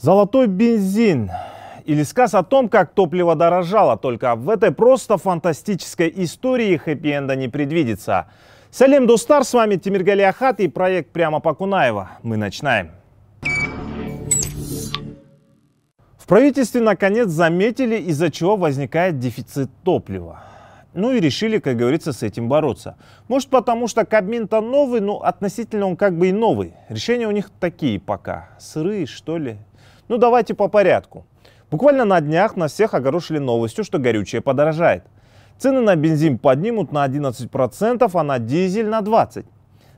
Золотой бензин или сказ о том, как топливо дорожало, только в этой просто фантастической истории хэппи-энда не предвидится. Салем Достар, с вами Тимир Галиахат и проект «Прямо по Кунаева». Мы начинаем. В правительстве наконец заметили, из-за чего возникает дефицит топлива. Ну и решили, как говорится, с этим бороться. Может потому, что Кабмин-то новый, но ну, относительно он как бы и новый. Решения у них такие пока. Сырые, что ли? Ну давайте по порядку. Буквально на днях нас всех огорошили новостью, что горючее подорожает. Цены на бензин поднимут на 11%, а на дизель на 20%.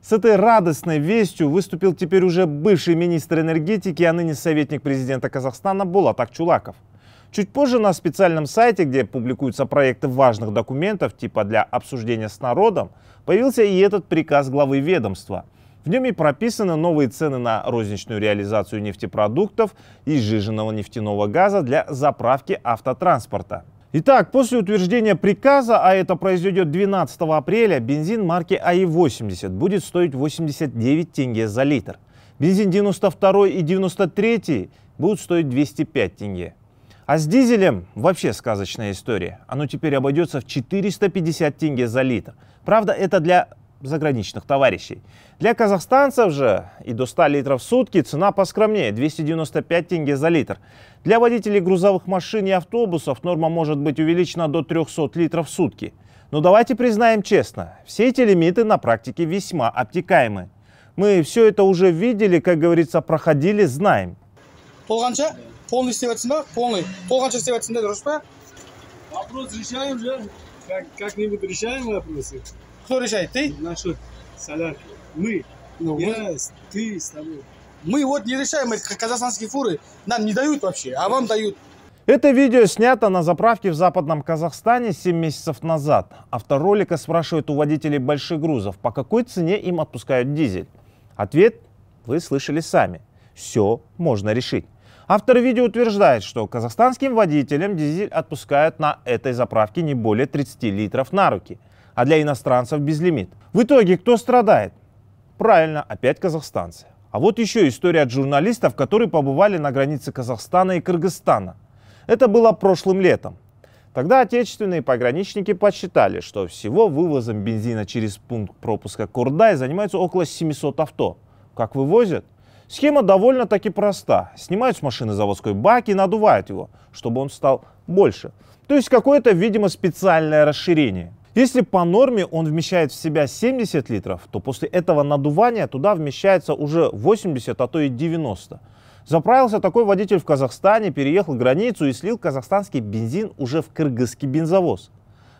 С этой радостной вестью выступил теперь уже бывший министр энергетики, а ныне советник президента Казахстана Булат Акчулаков – Чуть позже на специальном сайте, где публикуются проекты важных документов, типа для обсуждения с народом, появился и этот приказ главы ведомства. В нем и прописаны новые цены на розничную реализацию нефтепродуктов и сжиженного нефтяного газа для заправки автотранспорта. Итак, после утверждения приказа, а это произойдет 12 апреля, бензин марки АИ-80 будет стоить 89 тенге за литр. Бензин 92 и 93 будут стоить 205 тенге. А с дизелем вообще сказочная история. Оно теперь обойдется в 450 тенге за литр. Правда, это для заграничных товарищей. Для казахстанцев же и до 100 литров в сутки цена поскромнее – 295 тенге за литр. Для водителей грузовых машин и автобусов норма может быть увеличена до 300 литров в сутки. Но давайте признаем честно, все эти лимиты на практике весьма обтекаемы. Мы все это уже видели, как говорится, проходили, знаем. Полганча? полный істеп жатрсың ба полный толғанша істеп жатрсың да вопрос решаем бля как как нибудь решаем вопросы кто решает ты насчет солярки мы ну, я вы... ты с тобой мы вот не решаем эти казахстанские фуры нам не дают вообще а вам дают это видео снято на заправке в западном Казахстане 7 месяцев назад. Автор ролика спрашивает у водителей больших грузов, по какой цене им отпускают дизель. Ответ вы слышали сами. Все можно решить. Автор видео утверждает, что казахстанским водителям дизель отпускают на этой заправке не более 30 литров на руки, а для иностранцев безлимит. В итоге кто страдает? Правильно, опять казахстанцы. А вот еще история от журналистов, которые побывали на границе Казахстана и Кыргызстана. Это было прошлым летом. Тогда отечественные пограничники подсчитали, что всего вывозом бензина через пункт пропуска Курдай занимаются около 700 авто. Как вывозят? Схема довольно-таки проста. Снимают с машины заводской бак и надувают его, чтобы он стал больше. То есть какое-то, видимо, специальное расширение. Если по норме он вмещает в себя 70 литров, то после этого надувания туда вмещается уже 80, а то и 90. Заправился такой водитель в Казахстане, переехал границу и слил казахстанский бензин уже в кыргызский бензовоз.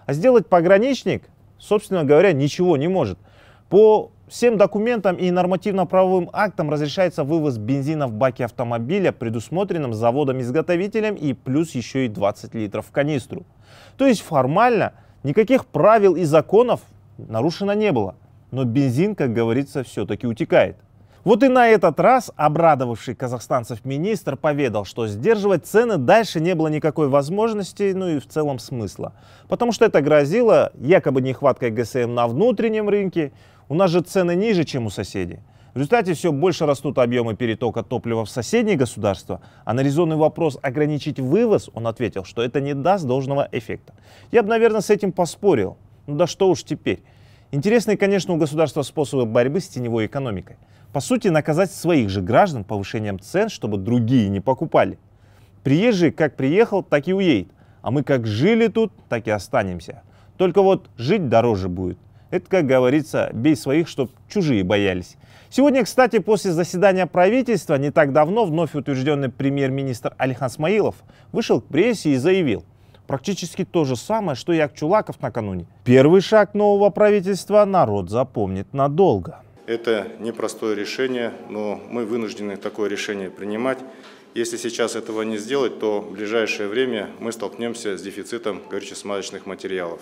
А сделать пограничник, собственно говоря, ничего не может. По Всем документам и нормативно-правовым актам разрешается вывоз бензина в баке автомобиля, предусмотренным заводом-изготовителем и плюс еще и 20 литров в канистру. То есть формально никаких правил и законов нарушено не было, но бензин, как говорится, все-таки утекает. Вот и на этот раз обрадовавший казахстанцев министр поведал, что сдерживать цены дальше не было никакой возможности, ну и в целом смысла. Потому что это грозило якобы нехваткой ГСМ на внутреннем рынке, у нас же цены ниже, чем у соседей. В результате все больше растут объемы перетока топлива в соседние государства, а на резонный вопрос ограничить вывоз он ответил, что это не даст должного эффекта. Я бы, наверное, с этим поспорил. Ну да что уж теперь. Интересные, конечно, у государства способы борьбы с теневой экономикой. По сути, наказать своих же граждан повышением цен, чтобы другие не покупали. Приезжий как приехал, так и уедет. А мы как жили тут, так и останемся. Только вот жить дороже будет – это, как говорится, бей своих, чтоб чужие боялись. Сегодня, кстати, после заседания правительства, не так давно вновь утвержденный премьер-министр Алихан Смаилов вышел к прессе и заявил, практически то же самое, что и Акчулаков накануне. Первый шаг нового правительства народ запомнит надолго. Это непростое решение, но мы вынуждены такое решение принимать. Если сейчас этого не сделать, то в ближайшее время мы столкнемся с дефицитом горюче-смазочных материалов.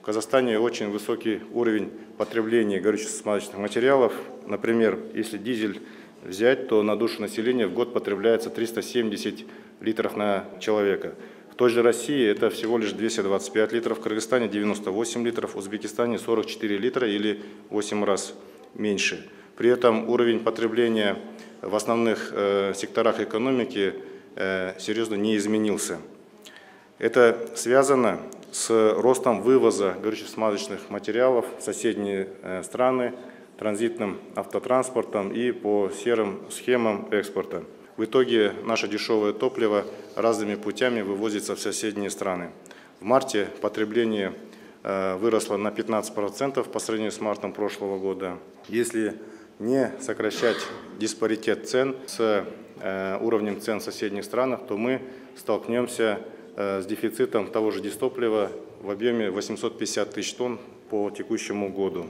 В Казахстане очень высокий уровень потребления горюче-смазочных материалов. Например, если дизель взять, то на душу населения в год потребляется 370 литров на человека. В той же России это всего лишь 225 литров, в Кыргызстане 98 литров, в Узбекистане 44 литра или 8 раз меньше. При этом уровень потребления в основных э, секторах экономики э, серьезно не изменился. Это связано с ростом вывоза горюче-смазочных материалов в соседние э, страны транзитным автотранспортом и по серым схемам экспорта. В итоге наше дешевое топливо разными путями вывозится в соседние страны. В марте потребление э, выросло на 15% по сравнению с мартом прошлого года. Если не сокращать диспаритет цен с э, уровнем цен в соседних странах, то мы столкнемся с Э, с дефицитом того же дистоплива в объеме 850 тысяч тонн по текущему году.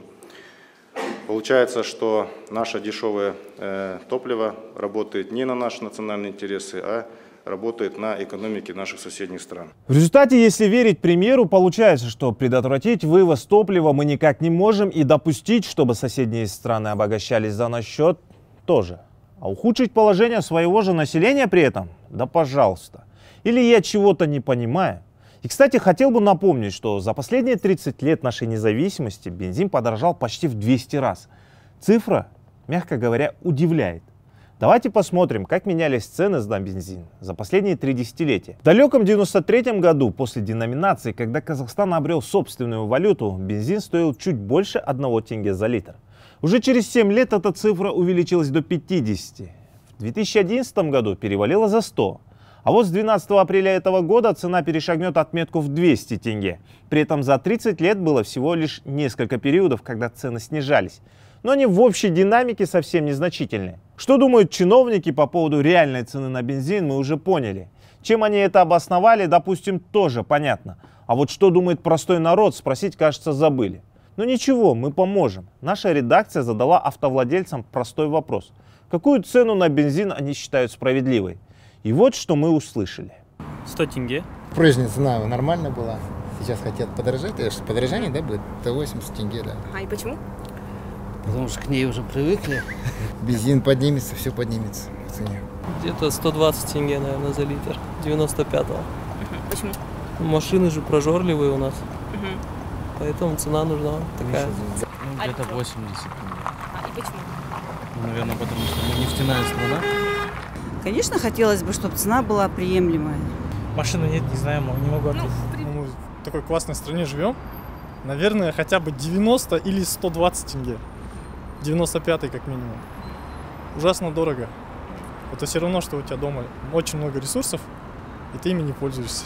Получается, что наше дешевое э, топливо работает не на наши национальные интересы, а работает на экономике наших соседних стран. В результате, если верить примеру, получается, что предотвратить вывоз топлива мы никак не можем и допустить, чтобы соседние страны обогащались за наш счет, тоже. А ухудшить положение своего же населения при этом? Да пожалуйста. Или я чего-то не понимаю? И, кстати, хотел бы напомнить, что за последние 30 лет нашей независимости бензин подорожал почти в 200 раз. Цифра, мягко говоря, удивляет. Давайте посмотрим, как менялись цены на бензин за последние три десятилетия. В далеком 93 году, после деноминации, когда Казахстан обрел собственную валюту, бензин стоил чуть больше 1 тенге за литр. Уже через 7 лет эта цифра увеличилась до 50. В 2011 году перевалила за 100. А вот с 12 апреля этого года цена перешагнет отметку в 200 тенге. При этом за 30 лет было всего лишь несколько периодов, когда цены снижались. Но они в общей динамике совсем незначительны. Что думают чиновники по поводу реальной цены на бензин, мы уже поняли. Чем они это обосновали, допустим, тоже понятно. А вот что думает простой народ, спросить, кажется, забыли. Но ничего, мы поможем. Наша редакция задала автовладельцам простой вопрос. Какую цену на бензин они считают справедливой? И вот что мы услышали. 100 тенге. Прежняя цена нормально была. Сейчас хотят подорожать, конечно, э, подорожание, да, будет 80 тенге, да. А и почему? Потому что к ней уже привыкли. Бензин поднимется, все поднимется в цене. Где-то 120 тенге, наверное, за литр. 95-го. Почему? Машины же прожорливые у нас. Угу. Поэтому цена нужна такая. А ну, где-то 80 тенге. А, и почему? Ну, наверное, потому что мы нефтяная страна. Конечно, хотелось бы, чтобы цена была приемлемая. Машины нет, не знаю, не могу ну, ответить. Ну, при... Мы в такой классной стране живем. Наверное, хотя бы 90 или 120 тенге. 95 как минимум. Ужасно дорого. Это все равно, что у тебя дома очень много ресурсов, и ты ими не пользуешься.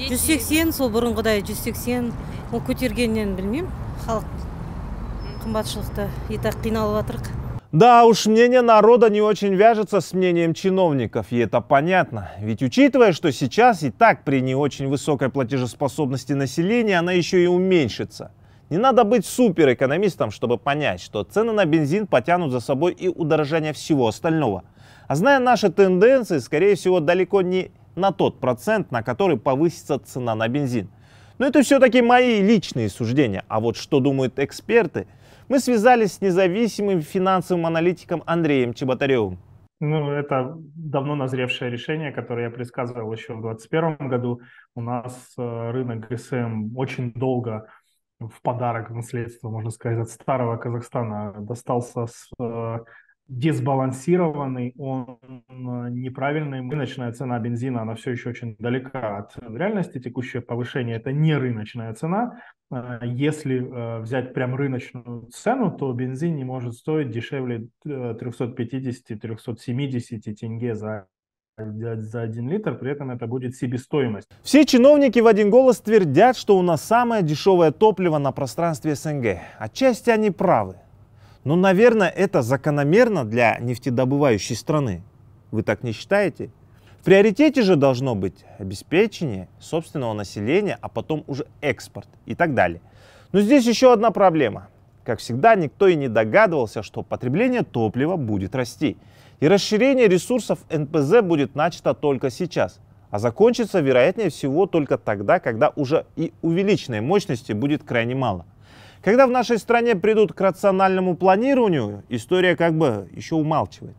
180 сол бұрынғыдай 180 ол көтергеннен білмеймін халық қымбатшылықта етақ қиналып жатырық да уж, мнение народа не очень вяжется с мнением чиновников, и это понятно. Ведь учитывая, что сейчас и так при не очень высокой платежеспособности населения она еще и уменьшится. Не надо быть суперэкономистом, чтобы понять, что цены на бензин потянут за собой и удорожание всего остального. А зная наши тенденции, скорее всего, далеко не на тот процент, на который повысится цена на бензин. Но это все-таки мои личные суждения. А вот что думают эксперты – мы связались с независимым финансовым аналитиком Андреем Чеботаревым. Ну, это давно назревшее решение, которое я предсказывал еще в 2021 году. У нас э, рынок ГСМ очень долго в подарок, в наследство, можно сказать, от старого Казахстана достался с э, дисбалансированный, он э, неправильный. Рыночная цена бензина, она все еще очень далека от реальности. Текущее повышение – это не рыночная цена. Э, если э, взять прям рыночную цену, то бензин не может стоить дешевле 350-370 тенге за за один литр, при этом это будет себестоимость. Все чиновники в один голос твердят, что у нас самое дешевое топливо на пространстве СНГ. Отчасти они правы. Но, ну, наверное, это закономерно для нефтедобывающей страны. Вы так не считаете? В приоритете же должно быть обеспечение собственного населения, а потом уже экспорт и так далее. Но здесь еще одна проблема. Как всегда, никто и не догадывался, что потребление топлива будет расти. И расширение ресурсов НПЗ будет начато только сейчас. А закончится, вероятнее всего, только тогда, когда уже и увеличенной мощности будет крайне мало – когда в нашей стране придут к рациональному планированию, история как бы еще умалчивает.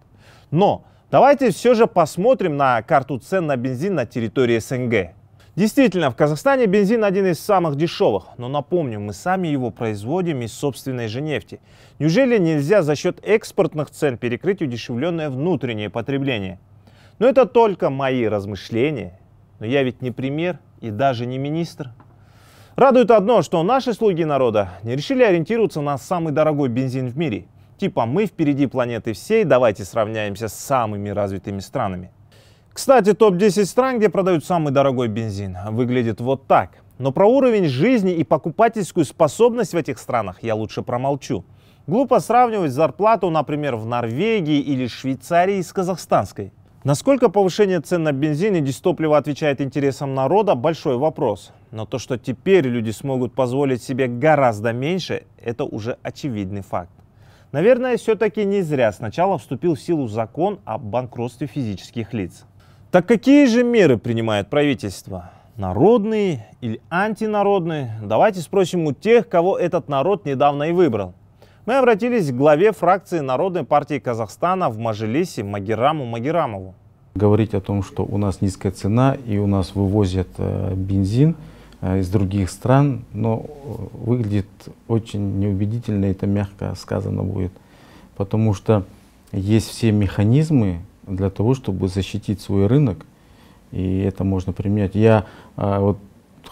Но давайте все же посмотрим на карту цен на бензин на территории СНГ. Действительно, в Казахстане бензин один из самых дешевых, но напомню, мы сами его производим из собственной же нефти. Неужели нельзя за счет экспортных цен перекрыть удешевленное внутреннее потребление? Но это только мои размышления. Но я ведь не премьер и даже не министр. Радует одно, что наши слуги народа не решили ориентироваться на самый дорогой бензин в мире. Типа мы впереди планеты всей, давайте сравняемся с самыми развитыми странами. Кстати, топ-10 стран, где продают самый дорогой бензин, выглядит вот так. Но про уровень жизни и покупательскую способность в этих странах я лучше промолчу. Глупо сравнивать зарплату, например, в Норвегии или Швейцарии с казахстанской. Насколько повышение цен на бензин и дистопливо отвечает интересам народа – большой вопрос. Но то, что теперь люди смогут позволить себе гораздо меньше – это уже очевидный факт. Наверное, все-таки не зря сначала вступил в силу закон о банкротстве физических лиц. Так какие же меры принимает правительство? Народные или антинародные? Давайте спросим у тех, кого этот народ недавно и выбрал мы обратились к главе фракции Народной партии Казахстана в Мажилисе Магераму Магерамову. Говорить о том, что у нас низкая цена и у нас вывозят э, бензин э, из других стран, но э, выглядит очень неубедительно, это мягко сказано будет. Потому что есть все механизмы для того, чтобы защитить свой рынок, и это можно применять. Я а, вот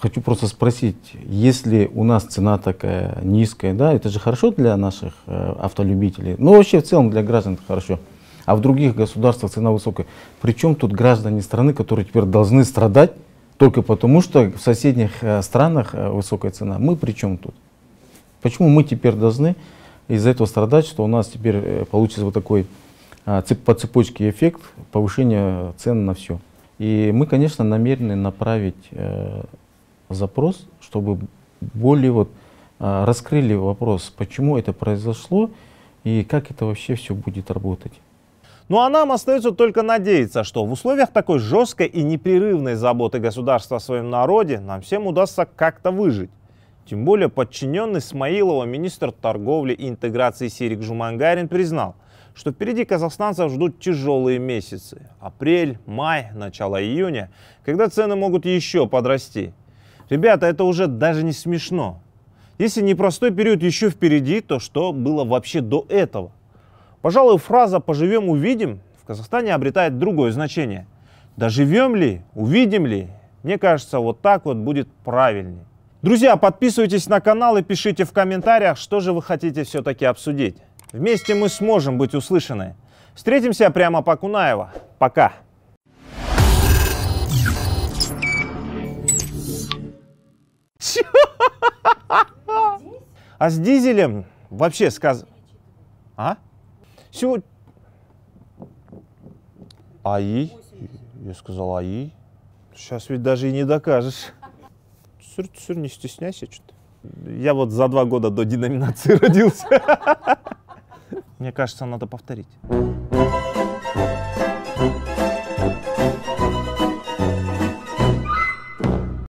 хочу просто спросить, если у нас цена такая низкая, да, это же хорошо для наших э, автолюбителей, но ну, вообще в целом для граждан это хорошо. А в других государствах цена высокая. Причем тут граждане страны, которые теперь должны страдать только потому, что в соседних э, странах э, высокая цена. Мы при чем тут? Почему мы теперь должны из-за этого страдать, что у нас теперь э, получится вот такой э, цеп, по цепочке эффект повышения цен на все? И мы, конечно, намерены направить э, запрос, чтобы более вот а, раскрыли вопрос, почему это произошло и как это вообще все будет работать. Ну а нам остается только надеяться, что в условиях такой жесткой и непрерывной заботы государства о своем народе нам всем удастся как-то выжить. Тем более подчиненный Смаилова министр торговли и интеграции Сирик Жумангарин признал, что впереди казахстанцев ждут тяжелые месяцы – апрель, май, начало июня, когда цены могут еще подрасти – Ребята, это уже даже не смешно. Если непростой период еще впереди, то что было вообще до этого? Пожалуй, фраза «поживем, увидим» в Казахстане обретает другое значение. Доживем ли, увидим ли, мне кажется, вот так вот будет правильнее. Друзья, подписывайтесь на канал и пишите в комментариях, что же вы хотите все-таки обсудить. Вместе мы сможем быть услышаны. Встретимся прямо по Кунаева. Пока! А с дизелем вообще сказ... А? Сегодня... АИ? Я сказал АИ. Сейчас ведь даже и не докажешь. Цур, цур, не стесняйся что-то. Я вот за два года до деноминации родился. Мне кажется, надо повторить.